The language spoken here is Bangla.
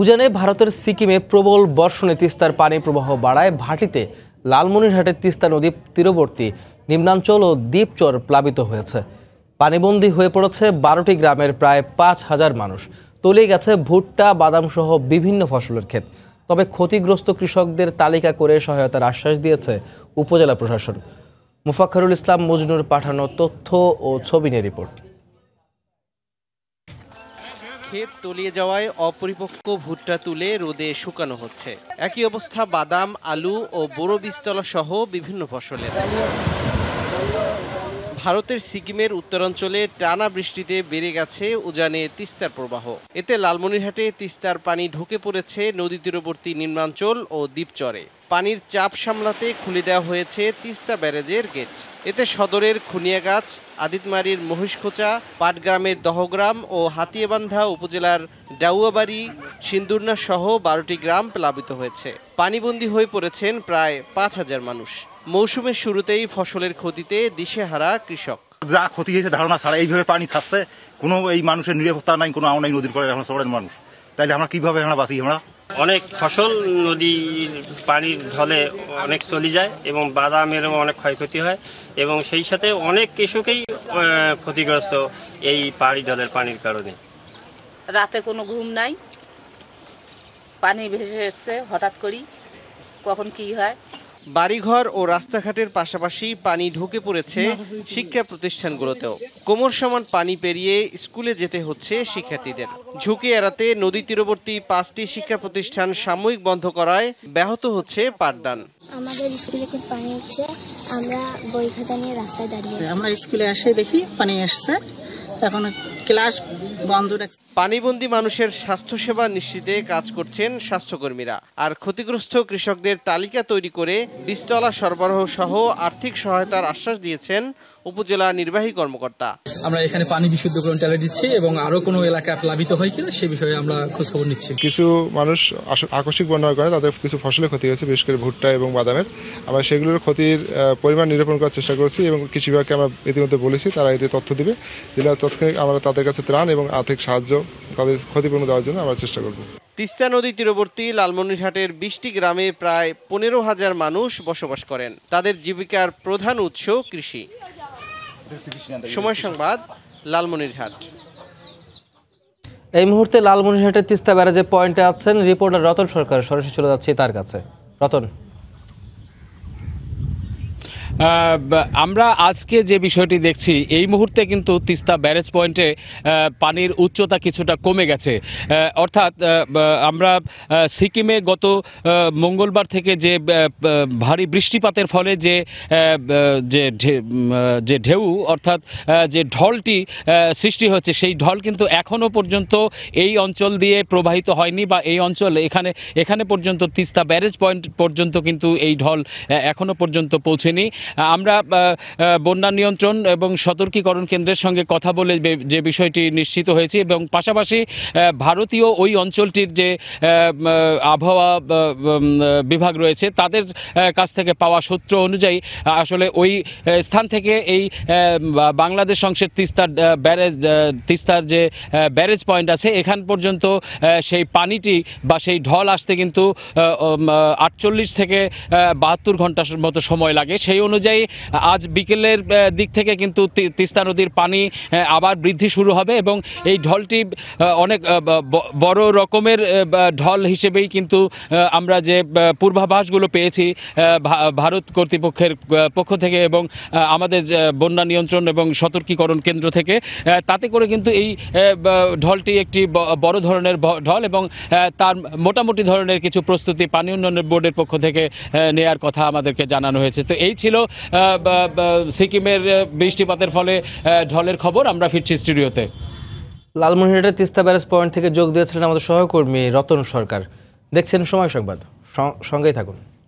উজানে ভারতের সিকিমে প্রবল বর্ষণে তিস্তার পানি প্রবাহ বাড়ায় ভাটিতে লালমনিরহাটে তিস্তা নদী তীরবর্তী নিম্নাঞ্চল ও দ্বীপচর প্লাবিত হয়েছে পানিবন্দী হয়ে পড়েছে বারোটি গ্রামের প্রায় পাঁচ হাজার মানুষ তলিয়ে গেছে ভুট্টা বাদামসহ বিভিন্ন ফসলের ক্ষেত তবে ক্ষতিগ্রস্ত কৃষকদের তালিকা করে সহায়তার আশ্বাস দিয়েছে উপজেলা প্রশাসন মুফাক্ষরুল ইসলাম মজনুর পাঠানো তথ্য ও ছবি নিয়ে রিপোর্ট ক্ষেত তলিয়ে যাওয়ায় অপরিপক্ক ভুট্টা তুলে রোদে শুকানো হচ্ছে একই অবস্থা বাদাম আলু ও বোরো বীজতলা সহ বিভিন্ন ফসলের ভারতের সিকিমের উত্তরাঞ্চলে টানা বৃষ্টিতে বেড়ে গেছে উজানে তিস্তার প্রবাহ এতে লালমনিরহাটে তিস্তার পানি ঢুকে পড়েছে নদী তীরবর্তী নিম্নাঞ্চল ও দ্বীপচরে পানির চাপ সামলাতে খুলে দেওয়া হয়েছে তিস্তা ব্যারেজের গেট এতে সদরের খুনিয়াগাছ আদিতমারির মহিষখোঁচা পাটগ্রামের দহগ্রাম ও হাতিয়াবান্ধা উপজেলার ডাউয়াবাড়ি সিন্দুরনা সহ বারোটি গ্রাম প্লাবিত হয়েছে পানিবন্দী হয়ে পড়েছেন প্রায় পাঁচ হাজার মানুষ মৌসুমের শুরুতেই ফসলের ক্ষতিতে দিশেহারা কৃষক যা ক্ষতি হয়েছে ধারণা ছাড়া এইভাবে পানি থাকছে কোনো এই মানুষের নিরাপত্তা নাই কোনো আওনাই নদীর পরে এখন শহরের মানুষ তাইলে আমরা কিভাবে আমরা বাঁচি আমরা অনেক ফসল নদীর পানির ঢলে অনেক চলে যায় এবং বাদামের অনেক ক্ষয়ক্ষতি হয় এবং সেই সাথে অনেক কৃষকেই ক্ষতিগ্রস্ত এই পাহাড়ি ঢলের পানির কারণে রাতে কোনো ঘুম নাই পানি ভেসে এসছে হঠাৎ করি কখন কি হয় বাড়িঘর ও রাস্তাঘাটের পাশাপাশি পানি ঢুকে পড়েছে শিক্ষা প্রতিষ্ঠানগুলোতেও কোমর সমান পানি পেরিয়ে স্কুলে যেতে হচ্ছে শিক্ষার্থীদের ঝুঁকি এড়াতে নদী তীরবর্তী পাঁচটি শিক্ষা প্রতিষ্ঠান সাময়িক বন্ধ করায় ব্যাহত হচ্ছে পাঠদান আমাদের স্কুলে খুব পানি আমরা বই খাতা নিয়ে রাস্তায় দাঁড়িয়ে আমরা স্কুলে আসে দেখি পানি আসছে এখন ক্লাস বন্ধ রাখছে পানিবন্দি মানুষের স্বাস্থ্যসেবা নিশ্চিতে কাজ করছেন স্বাস্থ্যকর্মীরা আর ক্ষতিগ্রস্ত কৃষকদের তালিকা তৈরি করে বীজতলা সরবরাহ সহ আর্থিক সহায়তার আশ্বাস দিয়েছেন উপজেলা নির্বাহী কর্মকর্তা আমরা এখানে পানি বিশুদ্ধকরণ চালে দিচ্ছি এবং আরও কোনো এলাকা প্লাবিত হয় কিনা সে বিষয়ে আমরা খোঁজ খবর নিচ্ছি কিছু মানুষ আকস্মিক বন্যার কারণে তাদের কিছু ফসলের ক্ষতি হয়েছে বিশেষ করে ভুট্টা এবং বাদামের আমরা সেগুলোর ক্ষতির পরিমাণ নিরূপণ করার চেষ্টা করছি এবং কৃষি বিভাগকে আমরা ইতিমধ্যে বলেছি তারা এটি তথ্য দিবে দিলে তৎক্ষণিক আমরা তাদের কাছে ত্রাণ এবং আর্থিক সাহায্য তাদের ক্ষতিপূরণ দেওয়ার জন্য আমরা চেষ্টা করব তিস্তা নদী তীরবর্তী লালমনিরহাটের বিশটি গ্রামে প্রায় পনেরো হাজার মানুষ বসবাস করেন তাদের জীবিকার প্রধান উৎস কৃষি সময় সংবাদ লালমনিরহাট এই মুহূর্তে লালমনিরহাটের তিস্তা ব্যারাজে পয়েন্টে আছেন রিপোর্টার রতন সরকার সরাসরি চলে যাচ্ছে তার কাছে রতন আমরা আজকে যে বিষয়টি দেখছি এই মুহূর্তে কিন্তু তিস্তা ব্যারেজ পয়েন্টে পানির উচ্চতা কিছুটা কমে গেছে অর্থাৎ আমরা সিকিমে গত মঙ্গলবার থেকে যে ভারী বৃষ্টিপাতের ফলে যে যে ঢেউ অর্থাৎ যে ঢলটি সৃষ্টি হচ্ছে সেই ঢল কিন্তু এখনও পর্যন্ত এই অঞ্চল দিয়ে প্রবাহিত হয়নি বা এই অঞ্চল এখানে এখানে পর্যন্ত তিস্তা ব্যারেজ পয়েন্ট পর্যন্ত কিন্তু এই ঢল এখনও পর্যন্ত পৌঁছেনি আমরা বন্যা নিয়ন্ত্রণ এবং সতর্কীকরণ কেন্দ্রের সঙ্গে কথা বলে যে বিষয়টি নিশ্চিত হয়েছি এবং পাশাপাশি ভারতীয় ওই অঞ্চলটির যে আবহাওয়া বিভাগ রয়েছে তাদের কাছ থেকে পাওয়া সূত্র অনুযায়ী আসলে ওই স্থান থেকে এই বাংলাদেশ অংশের তিস্তার ব্যারেজ তিস্তার যে ব্যারেজ পয়েন্ট আছে এখান পর্যন্ত সেই পানিটি বা সেই ঢল আসতে কিন্তু আটচল্লিশ থেকে বাহাত্তর ঘন্টার মতো সময় লাগে সেই অনুযায়ী অনুযায়ী আজ বিকেলের দিক থেকে কিন্তু তিস্তা নদীর পানি আবার বৃদ্ধি শুরু হবে এবং এই ঢলটি অনেক বড় রকমের ঢল হিসেবেই কিন্তু আমরা যে পূর্বাভাসগুলো পেয়েছি ভারত কর্তৃপক্ষের পক্ষ থেকে এবং আমাদের বন্যা নিয়ন্ত্রণ এবং সতর্কীকরণ কেন্দ্র থেকে তাতে করে কিন্তু এই ঢলটি একটি বড় ধরনের ঢল এবং তার মোটামুটি ধরনের কিছু প্রস্তুতি পানি উন্নয়নের বোর্ডের পক্ষ থেকে নেয়ার কথা আমাদেরকে জানানো হয়েছে তো এই ছিল সিকিমের বৃষ্টিপাতের ফলে ঢলের খবর আমরা ফিরছি স্টুডিওতে লালমনিরহাটের তিস্তা ব্যারেজ পয়েন্ট থেকে যোগ দিয়েছিলেন আমাদের সহকর্মী রতন সরকার দেখছেন সময় সংবাদ সঙ্গেই থাকুন